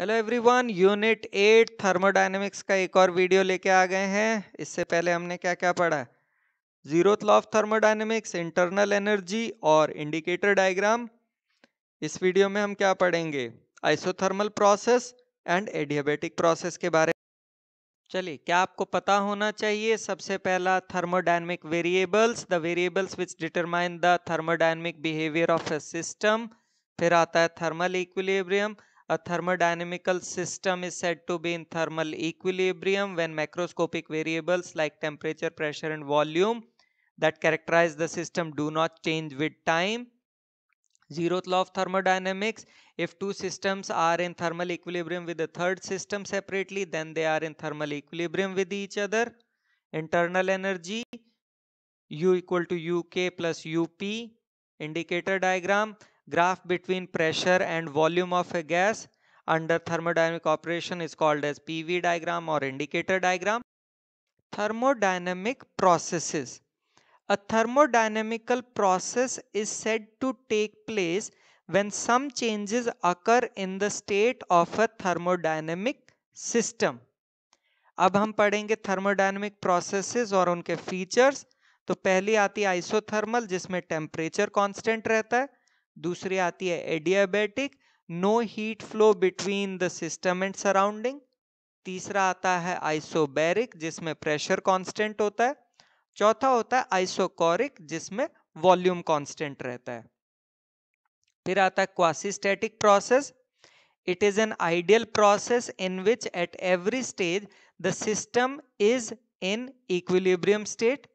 Hello everyone unit eight thermodynamics का एक और वीडियो लेके आ गए हैं इससे पहले हमने क्या क्या पढ़ा zero law of thermodynamics internal energy और इंडिकेटर डायग्राम इस वीडियो में हम क्या पढ़ेंगे isothermal process and adiabatic process के बारे में चलिए क्या आपको पता होना चाहिए सबसे पहला thermodynamic variables the variables which determine the thermodynamic behaviour of a system फिर आता है thermal equilibrium A thermodynamical system is said to be in thermal equilibrium when macroscopic variables like temperature, pressure and volume that characterize the system do not change with time. Zeroth law of thermodynamics, if two systems are in thermal equilibrium with the third system separately, then they are in thermal equilibrium with each other. Internal energy, U equal to UK plus UP, indicator diagram graph between pressure and volume of a gas under thermodynamic operation is called as PV diagram or indicator diagram. Thermodynamic processes. A thermodynamical process is said to take place when some changes occur in the state of a thermodynamic system. अब हम पढ़ेंगे thermodynamic processes और उनके features तो पहली आती है isothermal जिसमें टेम्परेचर कांस्टेंट रहता है दूसरी आती है adiabatic no heat flow between the system and surrounding तीसरा आता है आइसोबेरिक जिसमें प्रेशर कांस्टेंट होता है चौथा होता है आइसोकोरिक जिसमें वॉल्यूम कांस्टेंट रहता है फिर आता है quasistatic process it is an ideal process in which at every stage the system is in equilibrium state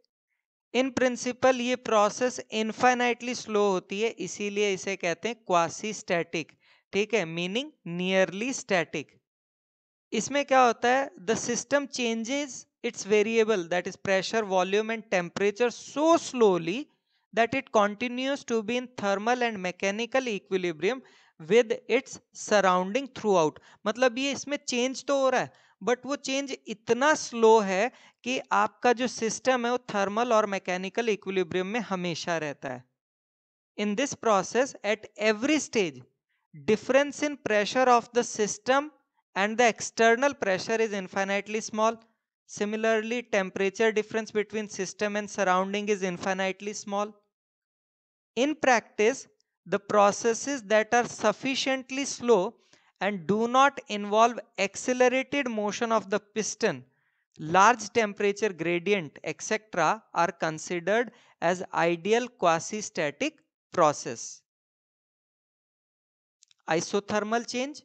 in principle ये प्रोसेस इन्फाइनाइटली स्लो होती है इसीलिए इसे कहते हैं क्वासी स्टैटिक ठीक है मीनिंग नियरली स्टैटिक इसमें क्या होता है the system changes its variable that is pressure volume and temperature so slowly it continues to be in thermal and mechanical equilibrium with its surrounding throughout मतलब ये इसमें change तो हो रहा है बट वो चेंज इतना स्लो है कि आपका जो सिस्टम है वो थर्मल और मैकेनिकल इक्विलिब्रियम में हमेशा रहता है in this process at every stage difference in pressure of the system and the external pressure is infinitely small similarly temperature difference between system and surrounding is infinitely small in practice the process that are sufficiently slow and do not involve accelerated motion of the piston, large temperature gradient, etc. are considered as ideal quasi-static process. Isothermal change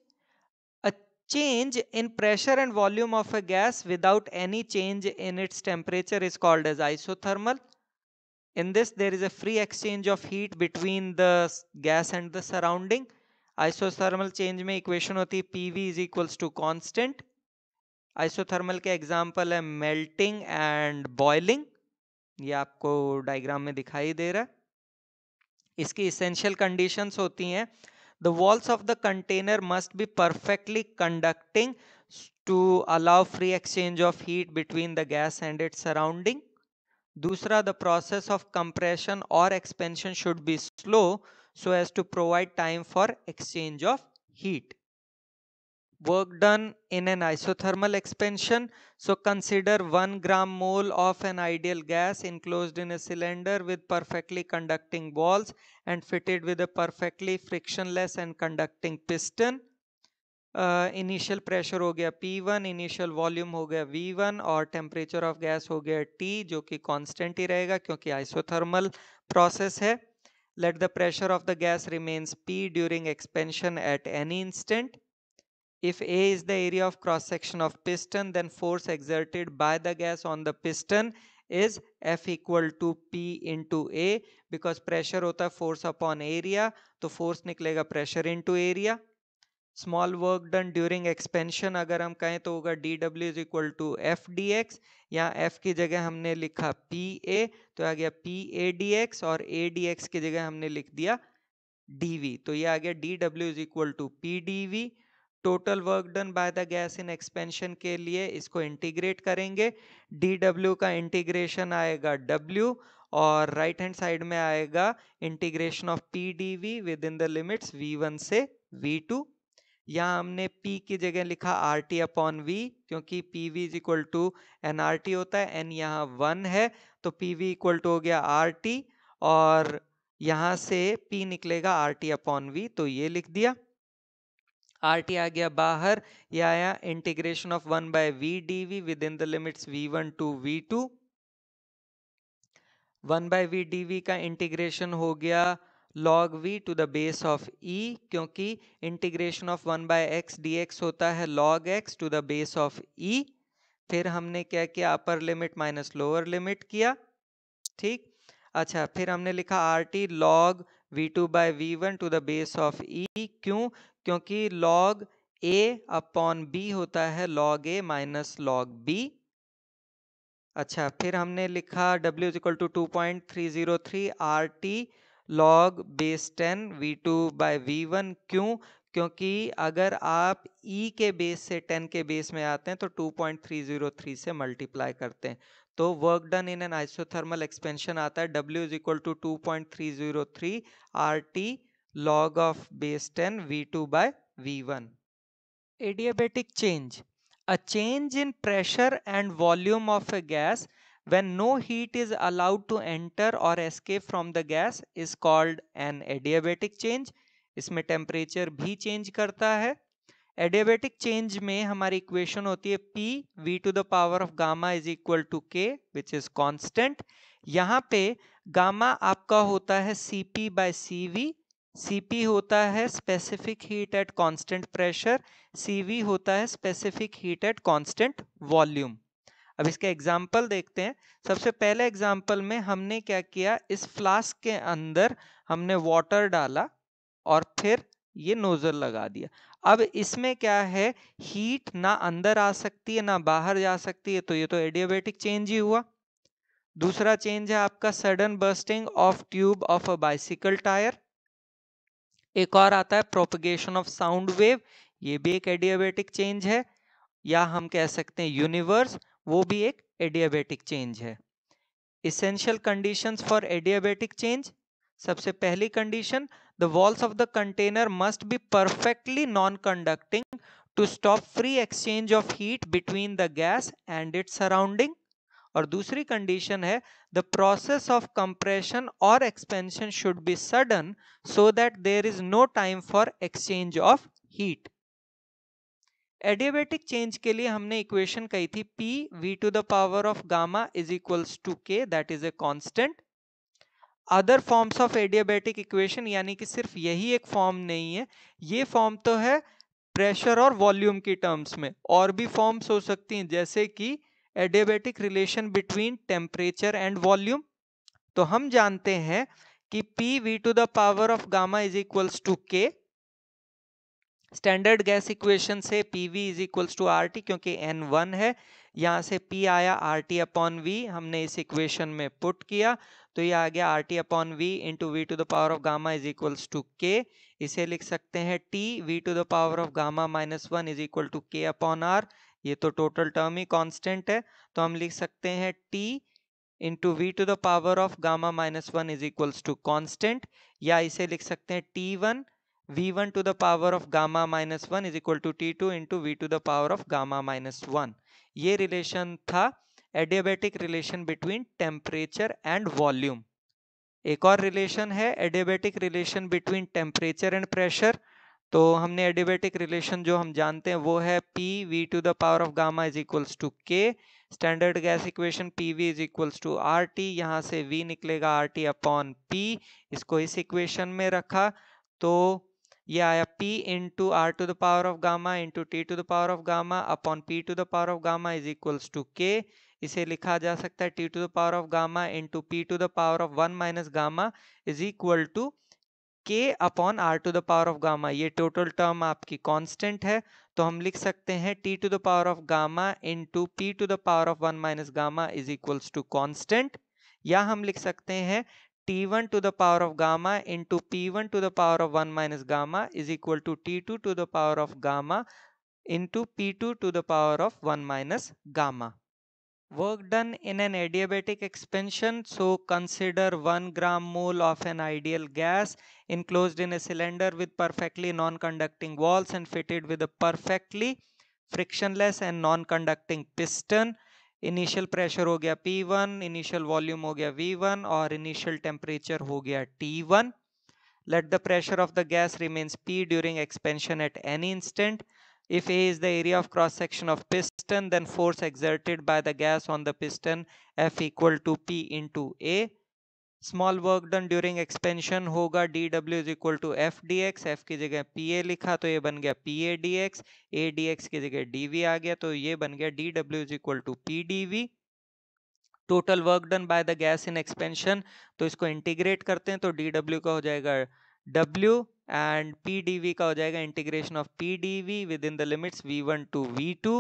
a change in pressure and volume of a gas without any change in its temperature is called as isothermal. In this, there is a free exchange of heat between the gas and the surrounding. Isothermal change में equation होती है P V is equals to constant isothermal के example है melting and boiling ये आपको diagram में दिखाई दे रहा है इसकी इसेंशियल कंडीशंस होती हैं the walls of the container must be perfectly conducting to allow free exchange of heat between the gas and its surrounding दूसरा द प्रोसेस ऑफ कंप्रेशन और expansion should be slow so as to provide time for exchange of heat. Work done in an isothermal expansion. So consider 1 gram mole of an ideal gas enclosed in a cylinder with perfectly conducting walls and fitted with a perfectly frictionless and conducting piston. Uh, initial pressure हो गया P1 initial volume हो गया V1 or temperature of gas हो गया T जो कि constant ही रहेगा क्योंकि isothermal process है let the pressure of the gas remains P during expansion at any instant. If A is the area of cross section of piston, then force exerted by the gas on the piston is F equal to P into A because pressure होता force upon area तो force निकलेगा pressure into area small work done during expansion अगर हम कहें तो होगा D W is equal to F D X या F की जगह हमने लिखा पी ए तो आ गया पी ए डी एक्स और ए डी एक्स की जगह हमने लिख दिया डी वी तो ये आ गया D W is equal to P D V total work done by the gas in expansion के लिए इसको इंटीग्रेट करेंगे डी डब्ल्यू का इंटीग्रेशन आएगा डब्ल्यू और राइट हैंड साइड में आएगा integration of P D V within the limits V one से वी टू या हमने P की जगह लिखा आर टी अपॉन वी क्योंकि P V is equal to N R T होता है एन यहाँ वन है तो पी वी इक्वल टू हो गया आर टी और यहाँ से P निकलेगा आर टी अपॉन वी तो ये लिख दिया आर टी आ गया बाहर या आया integration of one by V D V within the limits V one to V two one by V D V का इंटीग्रेशन हो गया log v to the base of e क्योंकि integration of one by X D होता है log x to the base of e फिर हमने क्या किया upper limit minus lower limit किया ठीक अच्छा फिर हमने लिखा R T log we two by V one to the base of E क्यों क्योंकि लॉग ए अपॉन बी होता है log A minus log B अच्छा फिर हमने लिखा W is equal to two point three zero three R T log base ten V two by V one क्यों क्योंकि अगर आप ई e के बेस से टेन के बेस में आते हैं तो 2.303 से मल्टीप्लाई करते हैं तो work done in an isothermal expansion आता है W is equal to two point three zero three R T log of base ten V two by V one adiabatic change a change in pressure and volume of a gas When no heat is allowed to enter or escape from the gas is called an adiabatic change. इसमें temperature भी change करता है adiabatic change में हमारी equation होती है P V to the power of gamma is equal to K which is constant यहाँ पे गामा आपका होता है C P by C V P होता है specific heat at constant pressure V होता है specific heat at constant volume अब इसके एग्जाम्पल देखते हैं सबसे पहले एग्जाम्पल में हमने क्या किया इस फ्लास्क के अंदर हमने वाटर डाला और फिर ये नोजल लगा दिया अब इसमें क्या है हीट ना अंदर आ सकती है ना बाहर जा सकती है तो ये तो एडियोबेटिक चेंज ही हुआ दूसरा चेंज है आपका sudden bursting of tube of a bicycle tyre एक और आता है प्रोपगेशन ऑफ साउंड वेव ये भी एक एडियोबेटिक चेंज है या हम कह सकते हैं यूनिवर्स वो भी एक एडियाबेटिक चेंज है essential condition for adiabatic change सबसे पहली condition the walls of the container must be perfectly non conducting to stop free exchange of heat between the gas and its surrounding और दूसरी condition है the process of compression और expansion should be sudden so that there is no time for exchange of heat adiabatic change के लिए हमने equation कही थी P V to the power of gamma is equals to K that is a constant other forms of adiabatic equation यानी कि सिर्फ यही एक फॉर्म नहीं है ये फॉर्म तो है प्रेशर और वॉल्यूम की टर्म्स में और भी फॉर्म्स हो सकती हैं जैसे कि adiabatic relation between temperature and volume तो हम जानते हैं कि P V to the power of gamma is equals to K standard gas equation से P V is equals to R T क्योंकि एन वन है यहाँ से पी आया आर टी अपॉन वी हमने इस इक्वेशन में पुट किया तो ये आ गया R T upon V into V to the power of gamma is equals to K इसे लिख सकते हैं T V to the power of gamma minus one is equal to K upon R ये तो टोटल टर्म ही constant है तो हम लिख सकते हैं T into V to the power of gamma minus one is equals to constant या इसे लिख सकते हैं T one v1 to the power of gamma minus one is equal to T two into V to the power of gamma minus one ये relation था relation relation between temperature and volume एक और relation है relation relation between temperature and pressure तो हमने एडिबेटिक relation जो हम जानते हैं वो है P V to the power of gamma is equals to K standard gas equation P V is equals to R T यहाँ से वी निकलेगा आर टी अपॉन पी इसको इस इक्वेशन में रखा तो ये आया p into R to the power of gamma into T to the power of gamma upon p to the power of gamma is equals to k इसे लिखा जा सकता है T to the power of gamma into P to the power of one minus gamma is equal to K upon R to the power of gamma ये total term आपकी constant है तो हम लिख सकते हैं T to the power of gamma into P to the power of one minus gamma is equals to constant या हम लिख सकते हैं t1 to the power of gamma into p1 to the power of 1 minus gamma is equal to t2 to the power of gamma into p2 to the power of 1 minus gamma. Work done in an adiabatic expansion. So consider 1 gram mole of an ideal gas enclosed in a cylinder with perfectly non-conducting walls and fitted with a perfectly frictionless and non-conducting piston initial pressure हो गया P1 initial volume हो गया V1 और initial temperature हो गया T1 let the pressure of the gas remains P during expansion at any instant. If A is the area of cross section of piston, then force exerted by the gas on the piston F equal to P into A. Small work done during expansion होगा D W is equal to F D X F की जगह P A लिखा तो ये बन गया P A D X A D X की जगह डी वी आ गया तो ये बन गया D W is equal to P D V total work done by the gas in expansion तो इसको इंटीग्रेट करते हैं तो डी डब्ल्यू का हो जाएगा W and P D V का हो जाएगा integration of P D V within the limits V one to V two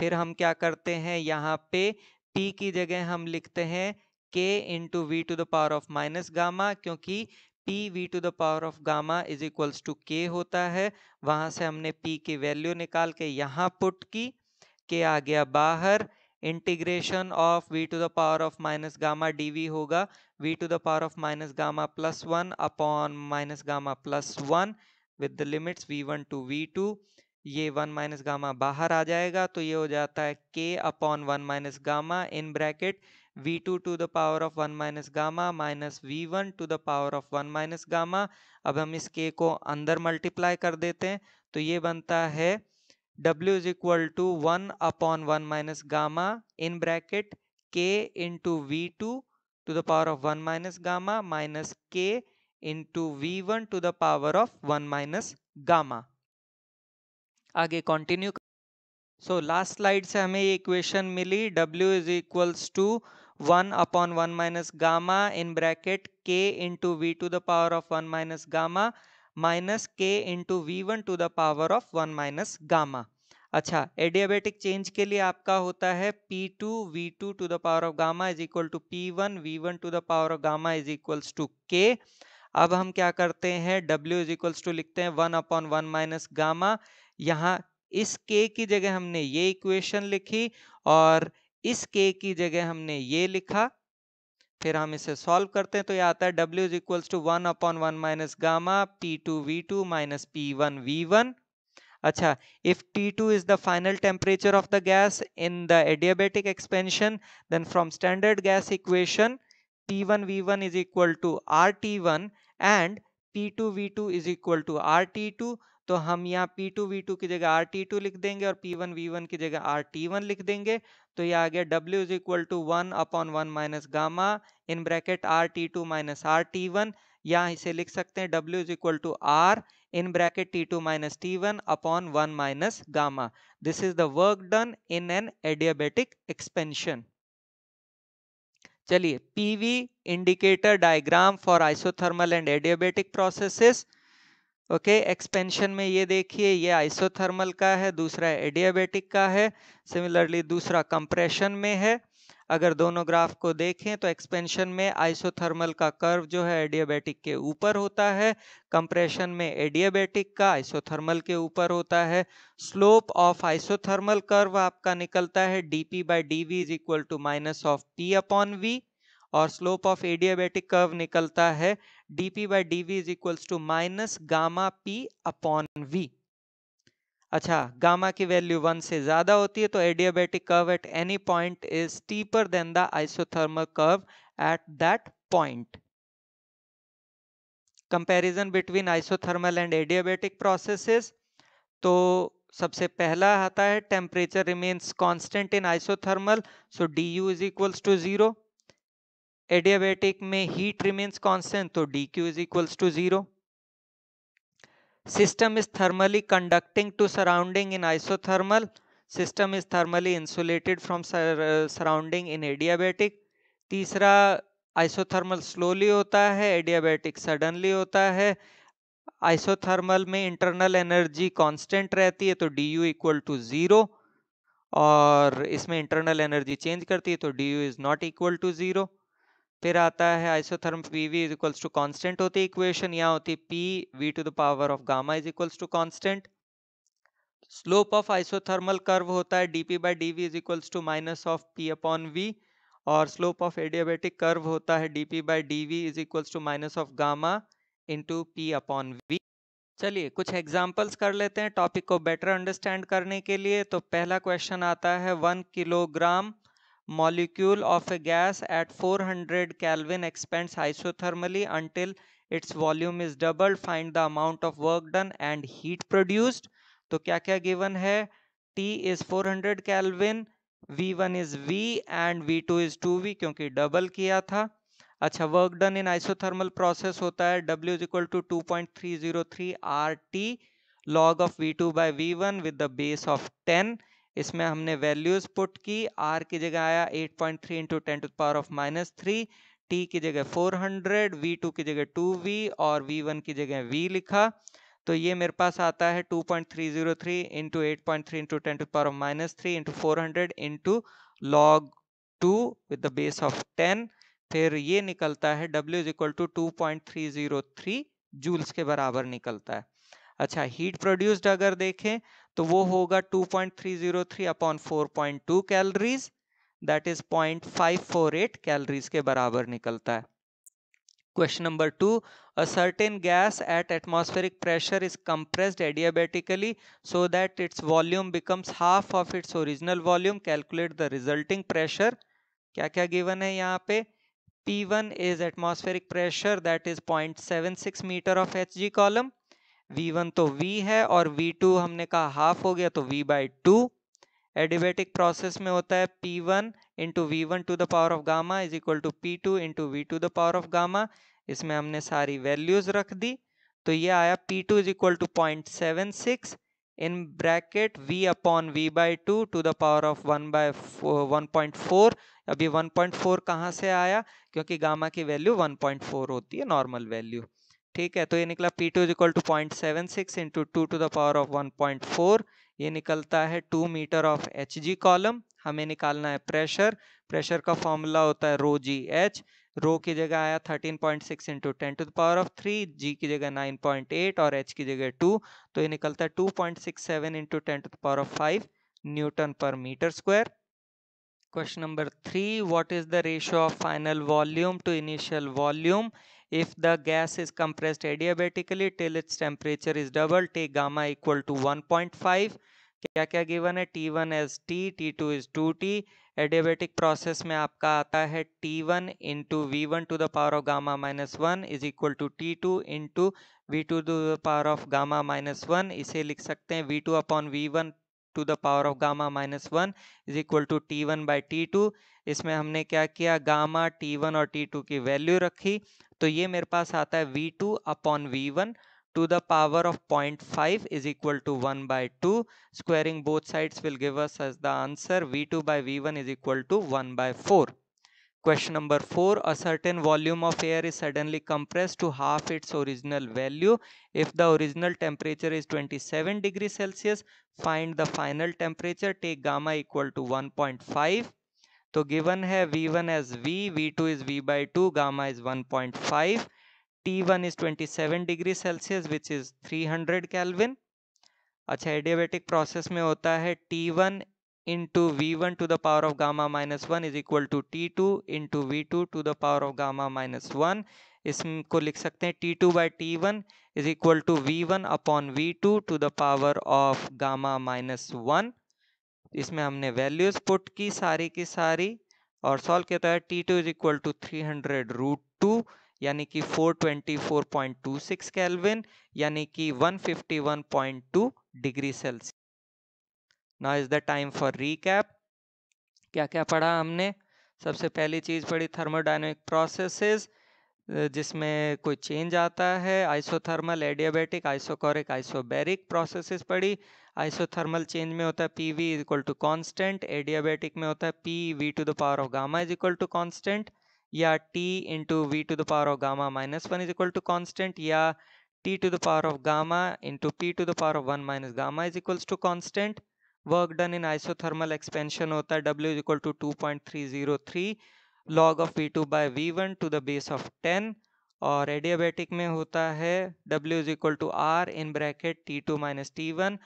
फिर हम क्या करते हैं यहाँ पे पी की जगह हम लिखते हैं K into V to the power of minus gamma क्योंकि P V to the power of gamma is equals to K होता है वहां से हमने पी की वैल्यू निकाल के यहाँ पुट की के आ गया बाहर integration of V to the power of minus gamma V होगा V to the power of minus gamma plus one upon minus gamma plus one with the limits V one to V two ये one minus gamma बाहर आ जाएगा तो ये हो जाता है K upon one minus gamma in bracket v2 to the power of one minus gamma minus V one to power of of one minus gamma अब हम इस k को अंदर मल्टीप्लाई कर देते हैं तो ये बनता है w is equal to one upon one minus gamma in bracket into V two to the power of one minus gamma minus K into V one to the power of one minus gamma आगे continue so last slide से हमें ये equation मिली w is equals to 1 upon 1 minus gamma in bracket k into V to the power of one minus gamma minus K into V one to the power of one minus gamma अच्छा adiabatic change के लिए आपका होता है P two V two to the power of gamma is equal to P one V one to the power of gamma is equals to K अब हम क्या करते हैं डब्ल्यू इज इक्वल्स टू लिखते हैं one upon one minus gamma यहाँ इस के की जगह हमने ये इक्वेशन लिखी और इस के की जगह हमने ये लिखा फिर हम इसे सॉल्व करते हैं तो ये आता है w is equals to one upon one minus gamma p2 v2 V two minus P one V one अच्छा if p2 two is the final temperature of the gas in the adiabatic expansion then from standard gas equation p1 v1 V one is equal to R T one and P two V two is equal to R T two तो हम यहाँ P two V to की जगह are T to लिख देंगे और P one V one की जगह आर टी वन लिख देंगे तो ये आ गया W is equal to one upon one minus gamma in bracket R T two minus R T one यहाँ इसे लिख सकते हैं W is equal to R in bracket T two minus T one upon one minus gamma this is the work done in an adiabatic expansion चलिए PV indicator diagram for isothermal and adiabatic processes okay expansion में ये देखिए ये isothermal का है दूसरा adiabatic का है सिमिलरली दूसरा कंप्रेशन में है अगर दोनों ग्राफ को देखें तो एक्सपेंशन में आइसोथर्मल का कर्व जो है एडियाबेटिक के ऊपर होता है कंप्रेशन में एडियाबेटिक का आइसोथर्मल के ऊपर होता है स्लोप ऑफ आइसोथर्मल कर्व आपका निकलता है D P by D V is equal to minus of P upon V और स्लोप ऑफ एडियाबेटिक कर्व निकलता है dp by D V is to to minus gamma P upon अच्छा gamma की value one से ज्यादा होती है तो adiabatic curve at any point is steeper than the isothermal curve at that point comparison between isothermal and adiabatic processes तो सबसे पहला आता है temperature remains constant in isothermal so D U is equals to zero adiabatic में heat remains constant तो D Q is equals to zero system is thermally conducting to surrounding in isothermal system is thermally insulated from surrounding in adiabatic तीसरा isothermal slowly होता है adiabatic suddenly होता है isothermal में internal energy constant रहती है तो D U equal to zero और इसमें इंटरनल एनर्जी चेंज करती है तो D U is not equal to zero फिर आता है isotherm P V is equals to constant होती है इक्वेशन यहाँ होती है P V to the power of gamma is equals to constant slope of isothermal curve होता है D P by D V is equals to minus of P upon V और slope of adiabatic curve होता है D P by D V is equals to minus of gamma into P upon V चलिए कुछ examples कर लेते हैं topic को better understand करने के लिए तो पहला क्वेश्चन आता है one kilogram molecule of a gas at 400 Kelvin expands isothermally until its volume is doubled find the amount of work done and heat produced तो क्या क्या given है T is 400 Kelvin V1 is V and V2 is 2V क्योंकि double किया था अच्छा work done in isothermal process होता है W is equal to two point three zero three R T log of V two by V one with the base of ten इसमें हमने values put की are की जगह आया 8.3 point three into ten to power of minus three T की जगह 400 hundred we to की जगह 2V और V1 की जगह V लिखा तो ये मेरे पास आता है 2.303 point three zero three into eight point three into ten to power of minus three into four hundred into log two with the base of ten फिर ये निकलता है W is equal to two point three zero three joules के बराबर निकलता है अच्छा heat produced अगर देखें तो वो होगा 2.303 upon four point two calories that is point five four eight calories के बराबर निकलता है question number two a certain gas at atmospheric pressure is compressed adiabatically so that its volume becomes half of its original volume calculate the resulting pressure क्या क्या given है यहाँ पे P1 that is point seven six 0.76 of H G column v1 तो v है और v2 हमने कहा हाफ हो गया तो v बाई टू एडिबेटिक प्रोसेस में होता है p1 one into V one to the power of gamma is equal to P to into V to the power of gamma इसमें हमने सारी वैल्यूज रख दी तो ये आया p2 two is equal to point seven six in bracket v upon v by two to the power of one by one point four अभी one point four कहाँ से आया क्योंकि गामा की वैल्यू वन पॉइंट फोर होती है normal value ठीक है तो ये निकला P two is equal to point seven six into two to the power of one point four ये निकलता है two meter of H G column हमें निकालना है प्रेशर प्रेशर का फॉर्मूला होता है रो जी एच रो की जगह आया thirteen point six into ten to the power of three G की जगह नाइन पॉइंट एट और एच की जगह टू तो ये निकलता है two point six seven into ten to the power of five newton per meter square question number three what is the ratio of final volume to initial volume If the gas is compressed adiabatically till its temperature is double, take gamma equal to 1.5. क्या क्या given है T1 one as T T two is two T adiabatic process में आपका आता है T1 one into V one to the power of gamma minus one is equal to T two into V two to the power of gamma minus one इसे लिख सकते हैं V2 two upon V one to the power of gamma minus one is equal to T one by T two इसमें हमने क्या किया gamma T one और T two की वैल्यू रखी तो ये मेरे पास आता है V two upon V one to the power of point five is equal to one by two squaring both sides will give us as the answer V two by V one is equal to one by four Question number 4. A certain volume of air is suddenly compressed to half its original value. If the original temperature is 27 degrees Celsius, find the final temperature. Take gamma equal to 1.5. तो given है V1 as V, V2 is V by two gamma is 1.5, T1 is 27 degree Celsius which is 300 kelvin अच्छा adiabatic process में होता है T1 into v1 to the power of gamma minus 1 is equal to T two into V two to the power of gamma minus one इसको लिख सकते हैं T two by T one is equal to V one upon V two to the power of gamma minus one इसमें हमने values put की सारी की सारी और सॉल्व किया तो है T two is equal to three hundred root two यानी कि four twenty four point two six kelvin यानी कि one fifty one point two degree Celsius ना is the time for recap क्या क्या पढ़ा हमने सबसे पहली चीज़ पढ़ी थर्मोडाइनमिक प्रोसेसेस जिसमें कोई चेंज आता है isothermal adiabatic isochoric isobaric processes पढ़ी आइसोथर्मल चेंज में होता है P V is equal to constant adiabatic में होता है P V to the power of gamma is equal to constant या T into V to the power of gamma minus one is equal to constant या T to the power of gamma into P to the power of one minus gamma is equals to constant work done in isothermal expansion होता है W is equal to two point three zero three log of V two by V one to the base of ten और adiabatic में होता है W is equal to R in bracket T two minus T one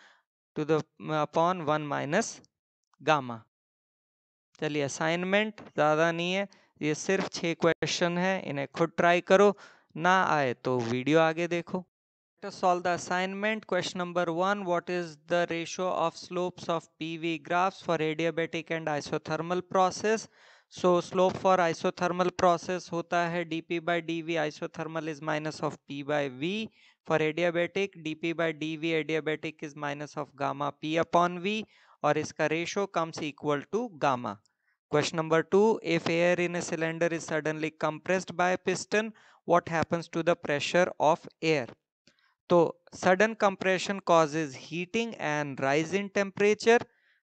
to the upon one minus gamma चलिए assignment ज़्यादा नहीं है ये सिर्फ छः क्वेश्चन है इन्हें खुद ट्राई करो ना आए तो वीडियो आगे देखो to solve the assignment question number one what is the ratio of slopes of pv graphs for adiabatic and isothermal process so slope for isothermal process hota hai dp by dv isothermal is minus of p by v for adiabatic dp by dv adiabatic is minus of gamma p upon v or iska ratio comes equal to gamma. Question number 2. If air in a cylinder is suddenly compressed by a piston, what happens to the pressure of air? So sudden compression causes heating and rise in temperature.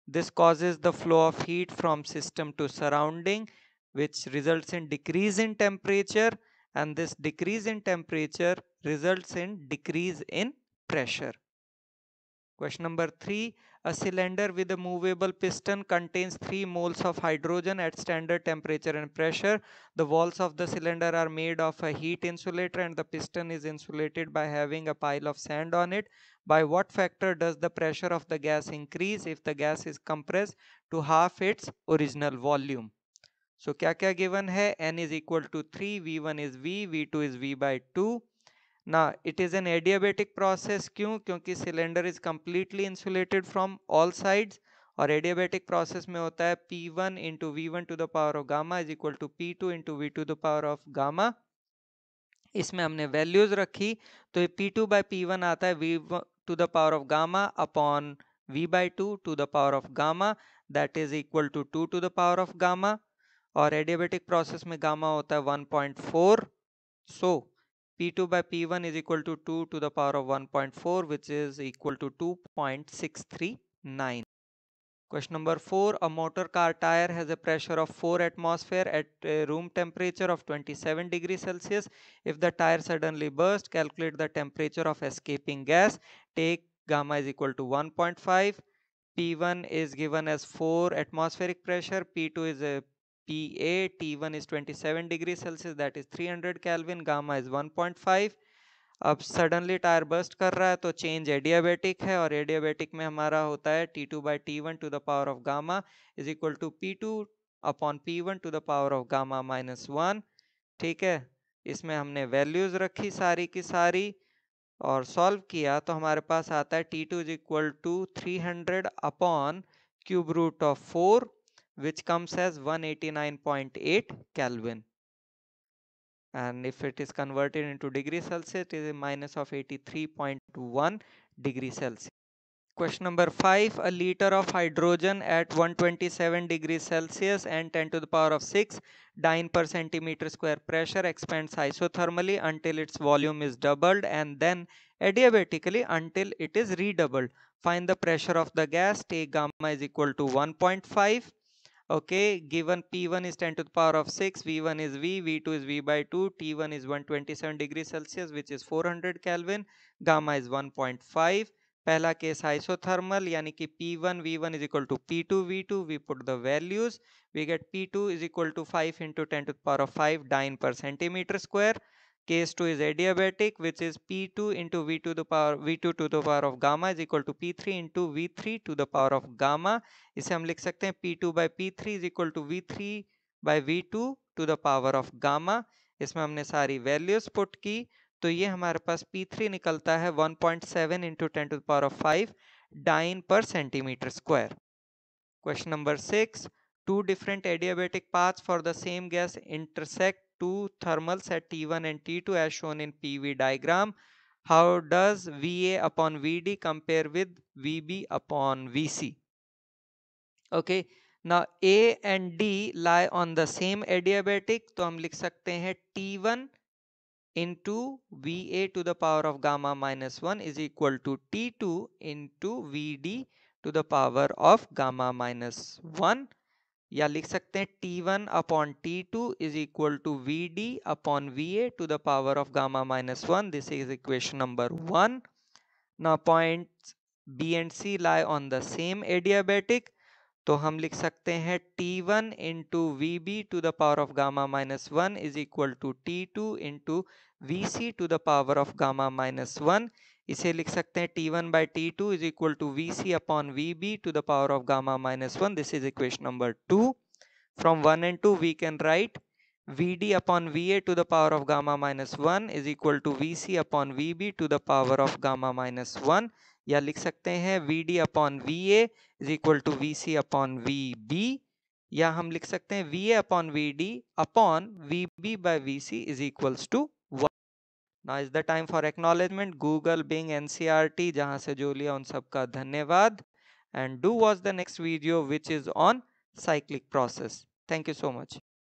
This causes the flow of heat from system to surrounding which results in decrease in temperature and this decrease in temperature results in decrease in pressure. Question number 3. A cylinder with a movable piston contains 3 moles of hydrogen at standard temperature and pressure. The walls of the cylinder are made of a heat insulator and the piston is insulated by having a pile of sand on it. By what factor does the pressure of the gas increase if the gas is compressed to half its original volume? So, क्या क्या given है? N is equal to 3, V1 is V, V2 is V by 2. ना it is N adiabatic process क्यों क्योंकि cylinder is completely insulated from all sides और adiabatic process में होता है P one into V one to the power of gamma is equal to P to into V to the power of gamma इसमें हमने values रखी तो ये P to by P one आता है V to the power of gamma upon we by two to the power of gamma that is equal to two to the power of gamma और adiabatic process में gamma होता है one point four so P2 by P1 is equal to 2 to the power of 1.4 which is equal to 2.639. Question number 4. A motor car tire has a pressure of 4 atmosphere at a room temperature of 27 degrees Celsius. If the tire suddenly bursts, calculate the temperature of escaping gas. Take gamma is equal to 1.5. P1 is given as 4 atmospheric pressure. P2 is a T A one is twenty seven degree Celsius that is three hundred kelvin gamma is one point five अब suddenly tyre burst कर रहा है तो change adiabatic है और adiabatic में हमारा होता है T two by T one to the power of gamma is equal to P two upon P one to the power of gamma minus one ठीक है इसमें हमने वैल्यूज रखी सारी की सारी और सॉल्व किया तो हमारे पास आता है T two is equal to three hundred upon cube root of four which comes as 189.8 Kelvin and if it is converted into degree Celsius it is a minus of 83.1 degree Celsius. Question number 5 a liter of hydrogen at 127 degrees Celsius and 10 to the power of 6 dyne per centimeter square pressure expands isothermally until its volume is doubled and then adiabatically until it is redoubled. Find the pressure of the gas take gamma is equal to 1.5 okay given p1 is 10 to the power of 6 v1 is v v2 is v by 2 t1 is 127 degrees celsius which is 400 kelvin gamma is 1.5 pehla case isothermal yani ki p1 v1 is equal to p2 v2 we put the values we get p2 is equal to 5 into 10 to the power of 5 dyne per centimeter square Case 2 is adiabatic, which is P2 into V to the power V2 to the power of gamma is equal to P3 into V3 to the power of gamma. इसे हम लिख सकते हैं P2 two by P three is equal to V three by V two to the power of gamma इसमें हमने सारी values put की तो ये हमारे पास P3 निकलता है 1.7 point seven into ten to power of five dyne per centimetre square question number six two different adiabatic paths for the same gas intersect two thermals at T1 and T2 as shown in PV diagram. How does VA upon VD compare with VB upon VC? Okay, now A and D lie on the same adiabatic, तो हम लिख सकते हैं T1 into VA to the power of gamma minus one is equal to T2 into VD to the power of gamma minus one. या लिख सकते हैं T one upon T two is equal to V D upon V A to the power of gamma minus one this is equation number one ना point B and C lie on the same adiabatic तो हम लिख सकते हैं T one into V B to the power of gamma minus one is equal to T two into V C to the power of gamma minus one इसे लिख सकते हैं T one by T two is equal to V C upon V B to the power of gamma minus one this is equation number two from one and two we can write V D upon V A to the power of gamma minus one is equal to V C upon V B to the power of gamma minus one या लिख सकते हैं V D upon V A is equal to V C upon V B या हम लिख सकते हैं V A upon V D upon V B by V C is equals to ना is the time for acknowledgement Google Bing N C R T जहाँ से जो लिया उन सबका धन्यवाद and do watch the next video which is on cyclic process thank you so much